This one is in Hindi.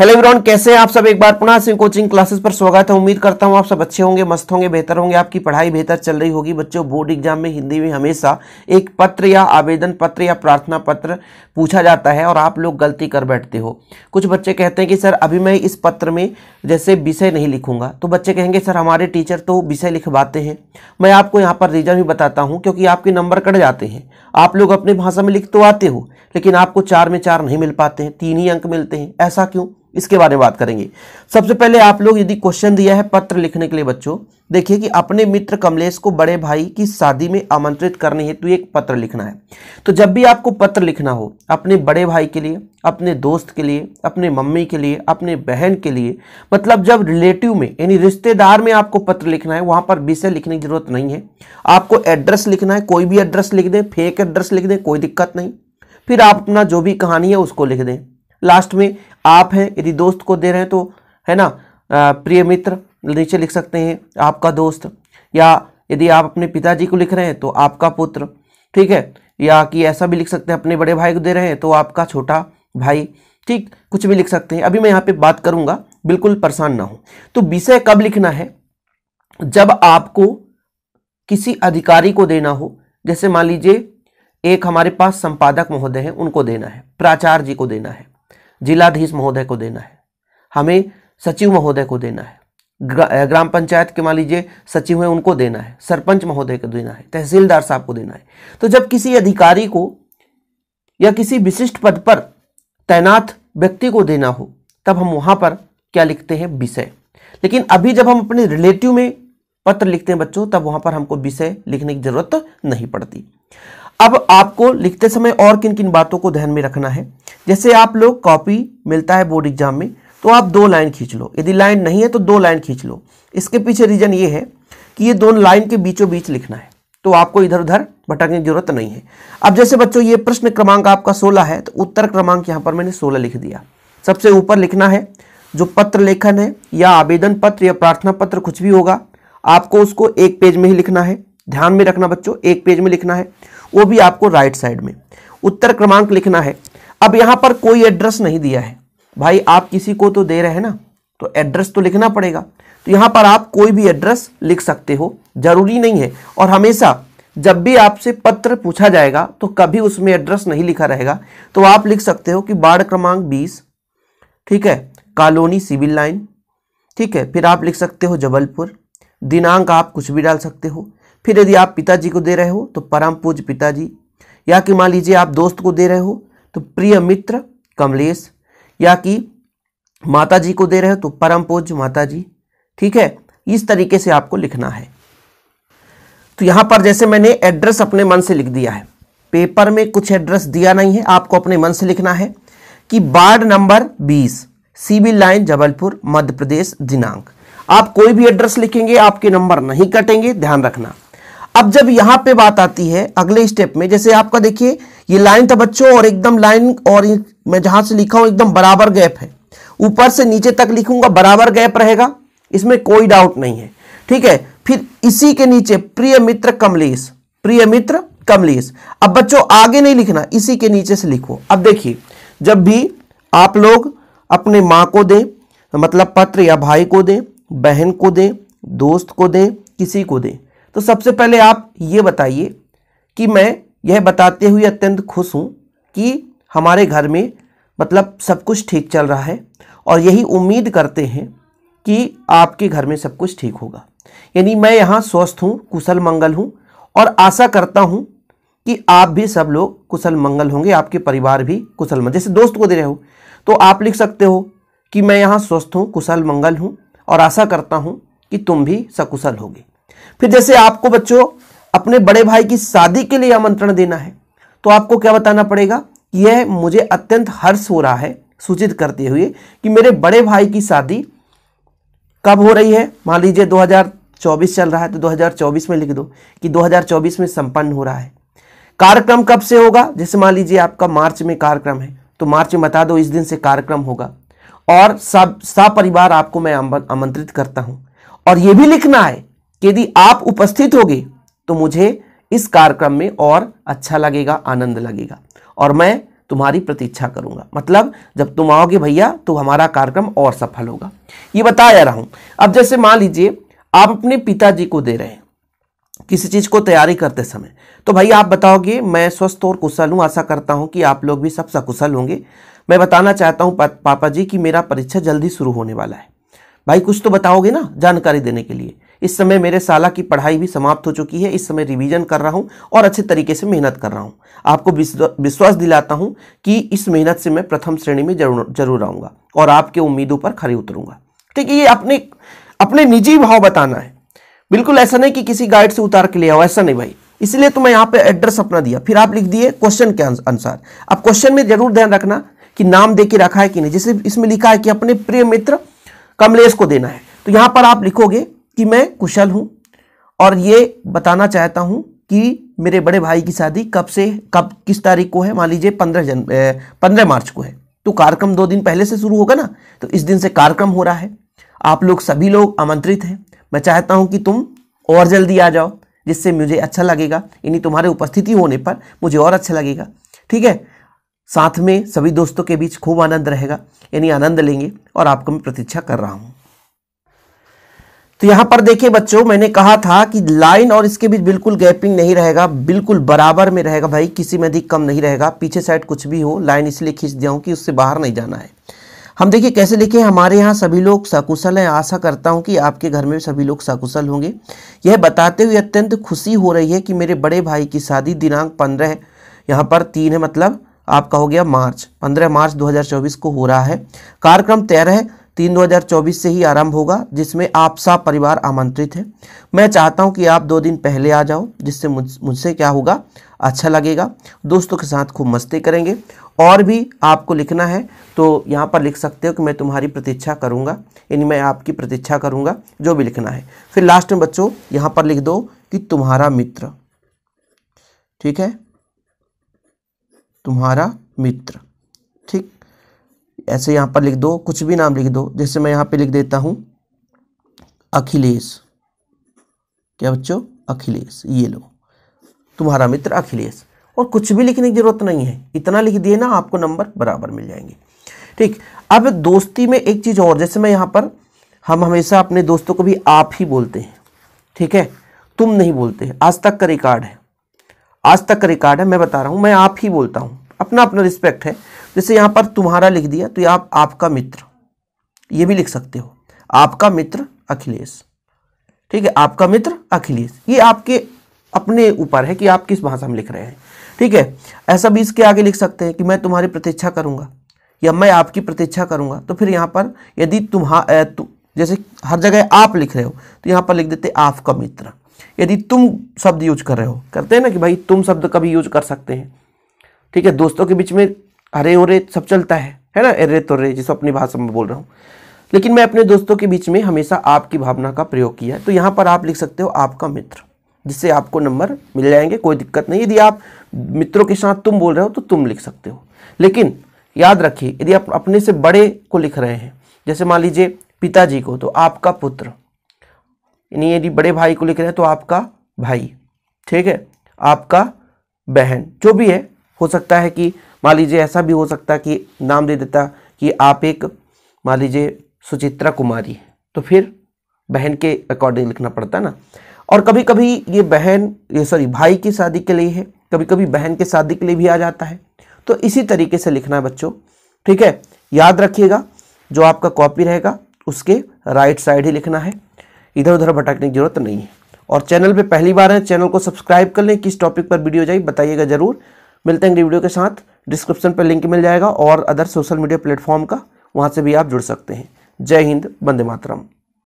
हेलो एवरीवन कैसे हैं आप सब एक बार पुनः सिंह कोचिंग क्लासेस पर स्वागत है उम्मीद करता हूं आप सब अच्छे होंगे मस्त होंगे बेहतर होंगे आपकी पढ़ाई बेहतर चल रही होगी बच्चों बोर्ड एग्जाम में हिंदी में हमेशा एक पत्र या आवेदन पत्र या प्रार्थना पत्र पूछा जाता है और आप लोग गलती कर बैठते हो कुछ बच्चे कहते हैं कि सर अभी मैं इस पत्र में जैसे विषय नहीं लिखूंगा तो बच्चे कहेंगे सर हमारे टीचर तो विषय लिखवाते हैं मैं आपको यहाँ पर रीज़न भी बताता हूँ क्योंकि आपके नंबर कट जाते हैं आप लोग अपनी भाषा में लिख तो आते हो लेकिन आपको चार में चार नहीं मिल पाते हैं तीन ही अंक मिलते हैं ऐसा क्यों इसके बारे में बात करेंगे सबसे पहले आप लोग यदि क्वेश्चन दिया है पत्र लिखने के लिए बच्चों देखिए कि अपने मित्र कमलेश को बड़े भाई की शादी में आमंत्रित करने तो हेतु एक पत्र लिखना है तो जब भी आपको पत्र लिखना हो अपने बड़े भाई के लिए अपने दोस्त के लिए अपने मम्मी के लिए अपने बहन के लिए मतलब जब रिलेटिव में यानी रिश्तेदार में आपको पत्र लिखना है वहाँ पर विषय लिखने की जरूरत नहीं है आपको एड्रेस लिखना है कोई भी एड्रेस लिख दें फेक एड्रेस लिख दें कोई दिक्कत नहीं फिर आप अपना जो भी कहानी है उसको लिख दें लास्ट में आप हैं यदि दोस्त को दे रहे हैं तो है ना प्रिय मित्र नीचे लिख सकते हैं आपका दोस्त या यदि आप अपने पिताजी को लिख रहे हैं तो आपका पुत्र ठीक है या कि ऐसा भी लिख सकते हैं अपने बड़े भाई को दे रहे हैं तो आपका छोटा भाई ठीक कुछ भी लिख सकते हैं अभी मैं यहाँ पे बात करूँगा बिल्कुल परेशान ना हो तो विषय कब लिखना है जब आपको किसी अधिकारी को देना हो जैसे मान लीजिए एक हमारे पास संपादक महोदय हैं उनको देना है प्राचार्य जी को देना है जिलाधीश महोदय को देना है हमें सचिव महोदय को देना है ग्रा, ग्राम पंचायत के मान लीजिए सचिव हैं उनको देना है सरपंच महोदय को देना है तहसीलदार साहब को देना है तो जब किसी अधिकारी को या किसी विशिष्ट पद पर तैनात व्यक्ति को देना हो तब हम वहां पर क्या लिखते हैं विषय लेकिन अभी जब हम अपने रिलेटिव में पत्र लिखते हैं बच्चों तब वहां पर हमको विषय लिखने की जरूरत नहीं पड़ती अब आपको लिखते समय और किन किन बातों को ध्यान में रखना है जैसे आप लोग कॉपी मिलता है बोर्ड एग्जाम में तो आप दो लाइन खींच लो यदि लाइन नहीं है तो दो लाइन खींच लो इसके पीछे रीजन ये है कि ये दोनों लाइन के बीचों बीच लिखना है तो आपको इधर उधर भटकने की जरूरत नहीं है अब जैसे बच्चों ये प्रश्न क्रमांक आपका सोलह है तो उत्तर क्रमांक यहाँ पर मैंने सोलह लिख दिया सबसे ऊपर लिखना है जो पत्र लेखन है या आवेदन पत्र या प्रार्थना पत्र कुछ भी होगा आपको उसको एक पेज में ही लिखना है ध्यान में रखना बच्चों एक पेज में लिखना है वो भी आपको राइट साइड में उत्तर क्रमांक लिखना है अब यहाँ पर कोई एड्रेस नहीं दिया है भाई आप किसी को तो दे रहे हैं ना तो एड्रेस तो लिखना पड़ेगा तो यहाँ पर आप कोई भी एड्रेस लिख सकते हो जरूरी नहीं है और हमेशा जब भी आपसे पत्र पूछा जाएगा तो कभी उसमें एड्रेस नहीं लिखा रहेगा तो आप लिख सकते हो कि वार्ड क्रमांक बीस ठीक है कॉलोनी सिविल लाइन ठीक है फिर आप लिख सकते हो जबलपुर दिनांक आप कुछ भी डाल सकते हो फिर यदि आप पिताजी को दे रहे हो तो परम पूज पिताजी या कि मान लीजिए आप दोस्त को दे रहे हो तो प्रिय मित्र कमलेश या कि माता जी को दे रहे हो तो परम पूज माता जी ठीक है इस तरीके से आपको लिखना है तो यहां पर जैसे मैंने एड्रेस अपने मन से लिख दिया है पेपर में कुछ एड्रेस दिया नहीं है आपको अपने मन से लिखना है कि ward number 20 civil line Jabalpur Madhya Pradesh दिनांक आप कोई भी एड्रेस लिखेंगे आपके नंबर नहीं कटेंगे ध्यान रखना अब जब यहां पे बात आती है अगले स्टेप में जैसे आपका देखिए ये लाइन था बच्चों और एकदम लाइन और मैं जहां से लिखा हूं एकदम बराबर गैप है ऊपर से नीचे तक लिखूंगा बराबर गैप रहेगा इसमें कोई डाउट नहीं है ठीक है फिर इसी के नीचे प्रिय मित्र कमलेश प्रिय मित्र कमलेश अब बच्चों आगे नहीं लिखना इसी के नीचे से लिखो अब देखिए जब भी आप लोग अपने माँ को दें मतलब पत्र या भाई को दें बहन को दें दोस्त को दें किसी को दें तो सबसे पहले आप ये बताइए कि मैं यह बताते हुए अत्यंत खुश हूँ कि हमारे घर में मतलब सब कुछ ठीक चल रहा है और यही उम्मीद करते हैं कि आपके घर में सब कुछ ठीक होगा यानी मैं यहाँ स्वस्थ हूँ कुशल मंगल हूँ और आशा करता हूँ कि आप भी सब लोग कुशल मंगल होंगे आपके परिवार भी कुशल मंगल जैसे दोस्त को दे रहे हो तो आप लिख सकते हो कि मैं यहाँ स्वस्थ हूँ कुशल मंगल हूँ और आशा करता हूँ कि तुम भी सकुशल होगे फिर जैसे आपको बच्चों अपने बड़े भाई की शादी के लिए आमंत्रण देना है तो आपको क्या बताना पड़ेगा यह मुझे अत्यंत हर्ष हो रहा है सूचित करते हुए कि मेरे बड़े भाई की शादी कब हो रही है मान लीजिए 2024 चल रहा है तो 2024 में लिख दो कि 2024 में संपन्न हो रहा है कार्यक्रम कब से होगा जैसे मान लीजिए आपका मार्च में कार्यक्रम है तो मार्च में बता दो इस दिन से कार्यक्रम होगा और सब सपरिवार आपको मैं आमंत्रित करता हूँ और ये भी लिखना है यदि आप उपस्थित होगे तो मुझे इस कार्यक्रम में और अच्छा लगेगा आनंद लगेगा और मैं तुम्हारी प्रतीक्षा करूंगा मतलब जब तुम आओगे भैया तो हमारा कार्यक्रम और सफल होगा ये बताया रहा हूं अब जैसे मान लीजिए आप अपने पिताजी को दे रहे हैं किसी चीज़ को तैयारी करते समय तो भाई आप बताओगे मैं स्वस्थ और कुशल हूँ आशा करता हूं कि आप लोग भी सब सकुशल होंगे मैं बताना चाहता हूँ पा, पापा जी कि मेरा परीक्षा जल्दी शुरू होने वाला है भाई कुछ तो बताओगे ना जानकारी देने के लिए इस समय मेरे साला की पढ़ाई भी समाप्त हो चुकी है इस समय रिवीजन कर रहा हूँ और अच्छे तरीके से मेहनत कर रहा हूँ आपको विश्वास दिलाता हूँ कि इस मेहनत से मैं प्रथम श्रेणी में जरूर जरूर आऊँगा और आपके उम्मीदों पर खड़े उतरूंगा ठीक है ये अपने अपने निजी भाव बताना है बिल्कुल ऐसा नहीं कि किसी गाइड से उतार के ले आओ ऐसा नहीं भाई इसलिए तो मैं यहाँ पे एड्रेस अपना दिया फिर आप लिख दिए क्वेश्चन के अनुसार अब क्वेश्चन में जरूर ध्यान रखना कि नाम दे के रखा है कि नहीं जैसे इसमें लिखा है कि अपने प्रिय मित्र कमलेश को देना है तो यहां पर आप लिखोगे कि मैं कुशल हूँ और ये बताना चाहता हूँ कि मेरे बड़े भाई की शादी कब से कब किस तारीख को है मान लीजिए पंद्रह जन पंद्रह मार्च को है तो कार्यक्रम दो दिन पहले से शुरू होगा ना तो इस दिन से कार्यक्रम हो रहा है आप लोग सभी लोग आमंत्रित हैं मैं चाहता हूँ कि तुम और जल्दी आ जाओ जिससे मुझे अच्छा लगेगा यानी तुम्हारे उपस्थिति होने पर मुझे और अच्छा लगेगा ठीक है साथ में सभी दोस्तों के बीच खूब आनंद रहेगा यानी आनंद लेंगे और आपको मैं प्रतीक्षा कर रहा हूँ तो यहां पर देखिए बच्चों मैंने कहा था कि लाइन और इसके बीच बिल्कुल गैपिंग नहीं रहेगा बिल्कुल बराबर में रहेगा भाई किसी में अधिक कम नहीं रहेगा पीछे साइड कुछ भी हो लाइन इसलिए खींच दिया हूं कि उससे बाहर नहीं जाना है हम देखिए कैसे लिखे हमारे यहाँ सभी लोग सकुशल हैं आशा करता हूँ कि आपके घर में सभी लोग सकुशल होंगे यह बताते हुए अत्यंत खुशी हो रही है कि मेरे बड़े भाई की शादी दिनांक पंद्रह यहाँ पर तीन है मतलब आपका हो गया मार्च पंद्रह मार्च 2024 को हो रहा है कार्यक्रम तेरह तीन चौबीस से ही आरंभ होगा जिसमें आप सब परिवार आमंत्रित है मैं चाहता हूं कि आप दो दिन पहले आ जाओ जिससे मुझसे क्या होगा अच्छा लगेगा दोस्तों के साथ खूब मस्ती करेंगे और भी आपको लिखना है तो यहाँ पर लिख सकते हो कि मैं तुम्हारी प्रतीक्षा करूँगा यानी मैं आपकी प्रतीक्षा करूँगा जो भी लिखना है फिर लास्ट में बच्चों यहाँ पर लिख दो कि तुम्हारा मित्र ठीक है तुम्हारा मित्र ठीक ऐसे यहाँ पर लिख दो कुछ भी नाम लिख दो जैसे मैं यहाँ पे लिख देता हूँ अखिलेश क्या बच्चों अखिलेश ये लो तुम्हारा मित्र अखिलेश और कुछ भी लिखने की जरूरत नहीं है इतना लिख दिए ना आपको नंबर बराबर मिल जाएंगे ठीक अब दोस्ती में एक चीज़ और जैसे मैं यहाँ पर हम हमेशा अपने दोस्तों को भी आप ही बोलते हैं ठीक है तुम नहीं बोलते आज तक का रिकॉर्ड है आज तक का रिकॉर्ड है मैं बता रहा हूँ मैं आप ही बोलता हूँ अपना अपना रिस्पेक्ट है जैसे यहाँ पर तुम्हारा लिख दिया तो आप आपका मित्र ये भी लिख सकते हो आपका मित्र अखिलेश ठीक है आपका मित्र अखिलेश ये आपके अपने ऊपर है कि आप किस भाषा में लिख रहे हैं ठीक है ऐसा भी इसके आगे लिख सकते हैं कि मैं तुम्हारी प्रतीक्षा करूंगा या मैं आपकी प्रतीक्षा करूंगा तो फिर यहाँ पर यदि तुम्हारा तु, जैसे हर जगह आप लिख रहे हो तो यहाँ पर लिख देते आपका मित्र यदि तुम शब्द यूज कर रहे हो करते हैं ना कि भाई तुम शब्द कभी यूज कर सकते हैं ठीक है दोस्तों के बीच में अरे और सब चलता है है ना अरे तो रे जिसको अपनी भाषा में बोल रहा हूँ लेकिन मैं अपने दोस्तों के बीच में हमेशा आपकी भावना का प्रयोग किया तो यहाँ पर आप लिख सकते हो आपका मित्र जिससे आपको नंबर मिल जाएंगे कोई दिक्कत नहीं यदि आप मित्रों के साथ तुम बोल रहे हो तो तुम लिख सकते हो लेकिन याद रखिए यदि आप अपने से बड़े को लिख रहे हैं जैसे मान लीजिए पिताजी को तो आपका पुत्र यानी यदि बड़े भाई को लिख रहे हैं तो आपका भाई ठीक है आपका बहन जो भी है हो सकता है कि मान लीजिए ऐसा भी हो सकता कि नाम दे देता कि आप एक मान लीजिए सुचित्रा कुमारी तो फिर बहन के अकॉर्डिंग लिखना पड़ता ना और कभी कभी ये बहन ये सॉरी भाई की शादी के लिए है कभी कभी बहन के शादी के लिए भी आ जाता है तो इसी तरीके से लिखना है बच्चों ठीक है याद रखिएगा जो आपका कॉपी रहेगा उसके राइट साइड ही लिखना है इधर उधर भटकने की जरूरत नहीं है और चैनल पे पहली बार है चैनल को सब्सक्राइब कर लें किस टॉपिक पर वीडियो जाए बताइएगा जरूर मिलते हैं वीडियो के साथ डिस्क्रिप्शन पर लिंक मिल जाएगा और अदर सोशल मीडिया प्लेटफॉर्म का वहाँ से भी आप जुड़ सकते हैं जय हिंद बंदे मातरम